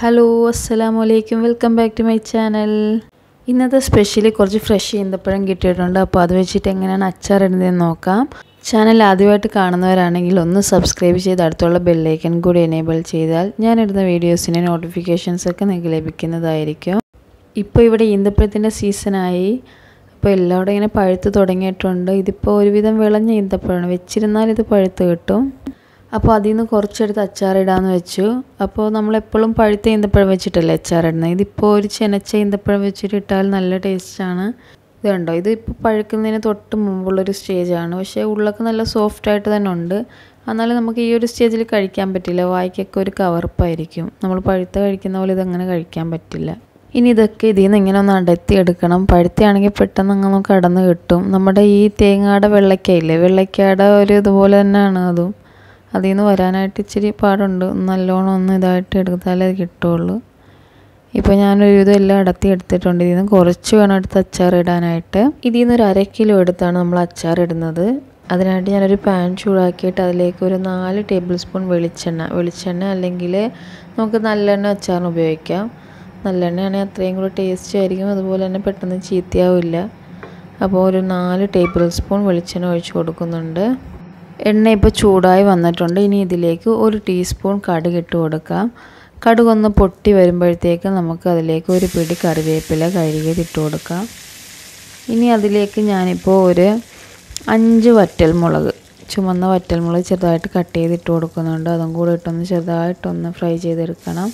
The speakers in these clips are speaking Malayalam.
ഹലോ അസ്സലാമു അലൈക്കും welcome back to my channel ഇന്നത്തെ സ്പെഷ്യലി കുറച്ച് ഫ്രഷ് ഈന്തപ്പഴം കിട്ടിയിട്ടുണ്ട് അപ്പോൾ അത് വെച്ചിട്ട് എങ്ങനെയാണ് അച്ചാർ ഇടുന്നതെന്ന് നോക്കാം ചാനൽ ആദ്യമായിട്ട് കാണുന്നവരാണെങ്കിൽ ഒന്ന് സബ്സ്ക്രൈബ് ചെയ്ത് അടുത്തുള്ള ബെല്ലൈക്കൻ കൂടി എനേബിൾ ചെയ്താൽ ഞാനിടുന്ന വീഡിയോസിൻ്റെ നോട്ടിഫിക്കേഷൻസ് ഒക്കെ നിങ്ങൾക്ക് ലഭിക്കുന്നതായിരിക്കും ഇപ്പോൾ ഇവിടെ ഈന്തപ്പഴത്തിൻ്റെ സീസണായി അപ്പോൾ എല്ലാവിടെ ഇങ്ങനെ പഴുത്ത് തുടങ്ങിയിട്ടുണ്ട് ഇതിപ്പോൾ ഒരുവിധം വിളഞ്ഞ ഈന്തപ്പഴമാണ് വെച്ചിരുന്നാൽ ഇത് പഴുത്ത് കിട്ടും അപ്പോൾ അതിൽ നിന്ന് കുറച്ചെടുത്ത് അച്ചാറിടാമെന്ന് വെച്ചു അപ്പോൾ നമ്മളെപ്പോഴും പഴുത്ത ഈന്തപ്പഴം വെച്ചിട്ടല്ലേ അച്ചാറിടുന്നത് ഇതിപ്പോൾ ഒരു ചെനച്ച ഈന്തപ്പഴം വെച്ചിട്ട് ഇട്ടാൽ നല്ല ടേസ്റ്റാണ് ഇത് കണ്ടോ ഇത് ഇപ്പോൾ പഴുക്കുന്നതിന് തൊട്ട് മുമ്പുള്ളൊരു സ്റ്റേജാണ് പക്ഷേ ഉള്ളൊക്കെ നല്ല സോഫ്റ്റ് ആയിട്ട് തന്നെ ഉണ്ട് എന്നാലും നമുക്ക് ഈ ഒരു സ്റ്റേജിൽ കഴിക്കാൻ പറ്റില്ല വായിക്കൊക്കെ ഒരു കവർപ്പായിരിക്കും നമ്മൾ പഴുത്ത കഴിക്കുന്ന പോലെ ഇതങ്ങനെ കഴിക്കാൻ പറ്റില്ല ഇനി ഇതൊക്കെ ഇതിൽ നിന്ന് ഇങ്ങനെ ഒന്ന് അടത്തി എടുക്കണം പഴുത്തയാണെങ്കിൽ പെട്ടെന്ന് അങ്ങ് നമുക്ക് കടന്ന് കിട്ടും നമ്മുടെ ഈ തേങ്ങയുടെ വെള്ളക്കയില്ലേ വെള്ളക്കയുടെ ഒരു ഇതുപോലെ തന്നെയാണ് അതും അതിൽ നിന്ന് വരാനായിട്ട് ഇച്ചിരി പാടുണ്ട് നല്ലോണം ഒന്ന് ഇതായിട്ട് എടുത്താലേ അത് ഇപ്പോൾ ഞാനൊരുവിധം എല്ലാം അടത്തി എടുത്തിട്ടുണ്ട് ഇതിൽ നിന്ന് കുറച്ച് വേണം എടുത്ത് അച്ചാർ ഇടാനായിട്ട് ഇതിൽ നിന്ന് ഒരു അര കിലോ എടുത്താണ് നമ്മൾ അച്ചാർ ഇടുന്നത് അതിനായിട്ട് ഞാനൊരു പാൻ ചൂടാക്കിയിട്ട് അതിലേക്ക് ഒരു നാല് ടേബിൾ സ്പൂൺ വെളിച്ചെണ്ണ വെളിച്ചെണ്ണ അല്ലെങ്കിൽ നമുക്ക് നല്ലെണ്ണ അച്ചാറിന് ഉപയോഗിക്കാം നല്ലെണ്ണയാണെങ്കിൽ അത്രയും കൂടി ടേസ്റ്റ് ആയിരിക്കും അതുപോലെ തന്നെ പെട്ടെന്ന് ചീത്തയാവില്ല അപ്പോൾ ഒരു നാല് ടേബിൾ സ്പൂൺ വെളിച്ചെണ്ണ ഒഴിച്ച് കൊടുക്കുന്നുണ്ട് എണ്ണ ഇപ്പോൾ ചൂടായി വന്നിട്ടുണ്ട് ഇനി ഇതിലേക്ക് ഒരു ടീസ്പൂൺ കടുക് ഇട്ട് കൊടുക്കാം ഒന്ന് പൊട്ടി വരുമ്പോഴത്തേക്ക് നമുക്ക് അതിലേക്ക് ഒരു പിടി കറിവേപ്പില കഴുകിയത് ഇട്ട് കൊടുക്കാം ഇനി അതിലേക്ക് ഞാനിപ്പോൾ ഒരു അഞ്ച് വറ്റൽമുളക് ചുമന്ന വറ്റൽമുളക് ചെറുതായിട്ട് കട്ട് ചെയ്തിട്ട് കൊടുക്കുന്നുണ്ട് അതും കൂടെ ഇട്ടൊന്ന് ചെറുതായിട്ടൊന്ന് ഫ്രൈ ചെയ്തെടുക്കണം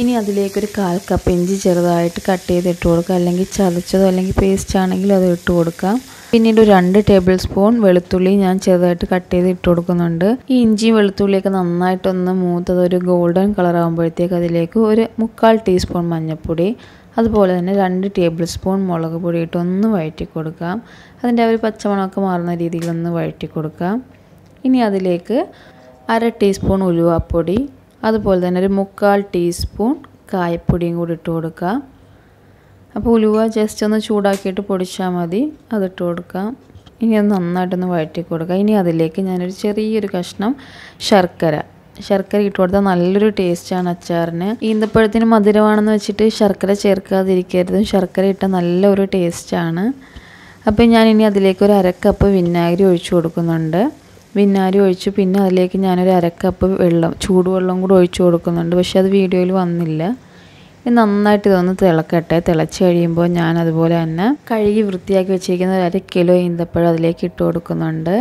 ഇനി അതിലേക്കൊരു കാൽ കപ്പ് ഇഞ്ചി ചെറുതായിട്ട് കട്ട് ചെയ്ത് ഇട്ട് കൊടുക്കുക അല്ലെങ്കിൽ ചതച്ചതോ അല്ലെങ്കിൽ പേസ്റ്റ് ആണെങ്കിലും അത് ഇട്ട് കൊടുക്കാം പിന്നീട് രണ്ട് ടേബിൾ സ്പൂൺ വെളുത്തുള്ളി ഞാൻ ചെറുതായിട്ട് കട്ട് ചെയ്ത് ഇട്ട് കൊടുക്കുന്നുണ്ട് ഈ ഇഞ്ചി വെളുത്തുള്ളിയൊക്കെ നന്നായിട്ടൊന്ന് മൂത്തത് ഒരു ഗോൾഡൻ കളർ ആകുമ്പോഴത്തേക്ക് അതിലേക്ക് ഒരു മുക്കാൽ ടീസ്പൂൺ മഞ്ഞൾപ്പൊടി അതുപോലെ തന്നെ രണ്ട് ടേബിൾ സ്പൂൺ മുളക് പൊടി ഇട്ട് ഒന്ന് വഴറ്റി കൊടുക്കാം അതിൻ്റെ ഒരു പച്ചമണമൊക്കെ മാറുന്ന രീതിയിൽ ഒന്ന് വഴറ്റി കൊടുക്കാം ഇനി അതിലേക്ക് അര ടീസ്പൂൺ ഉലുവാപ്പൊടി അതുപോലെ തന്നെ ഒരു മുക്കാൽ ടീസ്പൂൺ കായപ്പൊടിയും കൂടി ഇട്ട് കൊടുക്കുക അപ്പോൾ ഉലുവ ജസ്റ്റ് ഒന്ന് ചൂടാക്കിയിട്ട് പൊടിച്ചാൽ മതി അതിട്ട് കൊടുക്കാം ഇനി അത് നന്നായിട്ടൊന്ന് വഴറ്റി കൊടുക്കുക ഇനി അതിലേക്ക് ഞാനൊരു ചെറിയൊരു കഷ്ണം ശർക്കര ശർക്കര ഇട്ട് കൊടുത്താൽ നല്ലൊരു ടേസ്റ്റാണ് അച്ചാറിന് ഈന്തപ്പഴത്തിന് മധുരമാണെന്ന് വെച്ചിട്ട് ശർക്കര ചേർക്കാതിരിക്കരുത് ശർക്കര ഇട്ട നല്ലൊരു ടേസ്റ്റാണ് അപ്പോൾ ഞാൻ ഇനി അതിലേക്ക് ഒരു അരക്കപ്പ് വിനാഗിരി ഒഴിച്ചു കൊടുക്കുന്നുണ്ട് വിന്നാരി ഒഴിച്ച് പിന്നെ അതിലേക്ക് ഞാനൊരു അരക്കപ്പ് വെള്ളം ചൂടുവെള്ളം കൂടെ ഒഴിച്ചു കൊടുക്കുന്നുണ്ട് പക്ഷെ അത് വീഡിയോയിൽ വന്നില്ല ഇനി നന്നായിട്ട് ഇതൊന്ന് തിളക്കട്ടെ തിളച്ച് കഴിയുമ്പോൾ ഞാൻ അതുപോലെ തന്നെ കഴുകി വൃത്തിയാക്കി വെച്ചിരിക്കുന്ന ഒരു അര കിലോ ഈന്തപ്പഴം അതിലേക്ക് ഇട്ട് കൊടുക്കുന്നുണ്ട്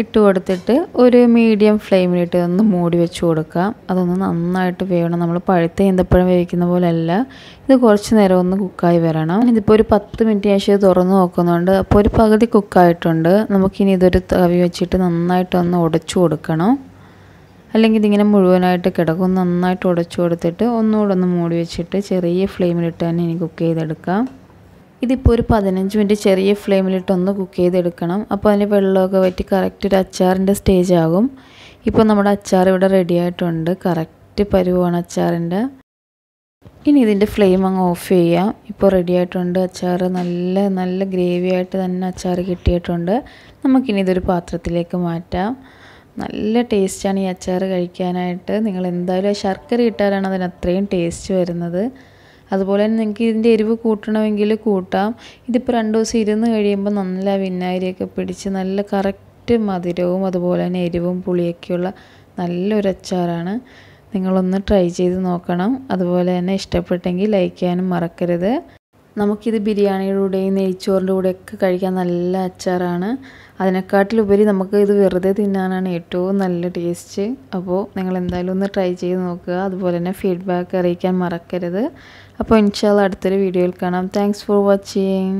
ഇട്ട് കൊടുത്തിട്ട് ഒരു മീഡിയം ഫ്ലെയിമിലിട്ട് ഒന്ന് മൂടി വെച്ച് കൊടുക്കാം അതൊന്ന് നന്നായിട്ട് വേവണം നമ്മൾ പഴുത്ത ഈന്തപ്പഴം വേവിക്കുന്ന പോലെയല്ല ഇത് കുറച്ച് നേരം ഒന്ന് കുക്കായി വരണം ഇതിപ്പോൾ ഒരു പത്ത് മിനിറ്റ് ശേഷം തുറന്ന് നോക്കുന്നുണ്ട് അപ്പോൾ ഒരു പകുതി കുക്കായിട്ടുണ്ട് നമുക്കിനി ഇതൊരു തവി വെച്ചിട്ട് നന്നായിട്ടൊന്ന് ഉടച്ചു കൊടുക്കണം അല്ലെങ്കിൽ ഇതിങ്ങനെ മുഴുവനായിട്ട് കിടക്കും നന്നായിട്ട് ഉടച്ചു കൊടുത്തിട്ട് ഒന്നുകൂടെ ഒന്ന് മൂടി വെച്ചിട്ട് ചെറിയ ഫ്ലെയിമിലിട്ട് തന്നെ ഇനി കുക്ക് ചെയ്തെടുക്കാം ഇതിപ്പോൾ ഒരു പതിനഞ്ച് മിനിറ്റ് ചെറിയ ഫ്ലെയിമിലിട്ടൊന്ന് കുക്ക് ചെയ്തെടുക്കണം അപ്പോൾ അതിൻ്റെ വെള്ളമൊക്കെ വറ്റി കറക്റ്റ് ഒരു അച്ചാറിൻ്റെ സ്റ്റേജ് ആകും ഇപ്പോൾ നമ്മുടെ അച്ചാർ ഇവിടെ റെഡി ആയിട്ടുണ്ട് കറക്റ്റ് പരുവാണ് അച്ചാറിൻ്റെ ഇനി ഇതിൻ്റെ ഫ്ലെയിം അങ്ങ് ഓഫ് ചെയ്യാം ഇപ്പോൾ റെഡി ആയിട്ടുണ്ട് അച്ചാർ നല്ല നല്ല ഗ്രേവി ആയിട്ട് തന്നെ അച്ചാർ കിട്ടിയിട്ടുണ്ട് നമുക്കിനി ഇതൊരു പാത്രത്തിലേക്ക് മാറ്റാം നല്ല ടേസ്റ്റാണ് ഈ അച്ചാർ കഴിക്കാനായിട്ട് നിങ്ങൾ എന്തായാലും ശർക്കര ഇട്ടാലാണ് അതിന് അത്രയും ടേസ്റ്റ് വരുന്നത് അതുപോലെ തന്നെ നിങ്ങൾക്ക് ഇതിൻ്റെ എരിവ് കൂട്ടണമെങ്കിൽ കൂട്ടാം ഇതിപ്പോൾ രണ്ട് ദിവസം ഇരുന്ന് കഴിയുമ്പോൾ നല്ല വിനാഗിരിയൊക്കെ പിടിച്ച് നല്ല കറക്റ്റ് മധുരവും അതുപോലെ തന്നെ എരിവും പുളിയൊക്കെയുള്ള നല്ലൊരു അച്ചാറാണ് നിങ്ങളൊന്ന് ട്രൈ ചെയ്ത് നോക്കണം അതുപോലെ തന്നെ ഇഷ്ടപ്പെട്ടെങ്കിൽ ലൈക്ക് ചെയ്യാനും മറക്കരുത് നമുക്കിത് ബിരിയാണിയുടെ കൂടെയും നെയ്ച്ചോറിൻ്റെ കൂടെയൊക്കെ കഴിക്കാൻ നല്ല അച്ചാറാണ് അതിനെക്കാട്ടിലുപരി നമുക്ക് ഇത് വെറുതെ തിന്നാനാണ് ഏറ്റവും നല്ല ടേസ്റ്റ് അപ്പോൾ നിങ്ങൾ എന്തായാലും ഒന്ന് ട്രൈ ചെയ്ത് നോക്കുക അതുപോലെ തന്നെ ഫീഡ്ബാക്ക് അറിയിക്കാൻ മറക്കരുത് അപ്പോൾ ഇൻഷാല്ല അടുത്തൊരു വീഡിയോയിൽ കാണാം താങ്ക്സ് ഫോർ വാച്ചിങ്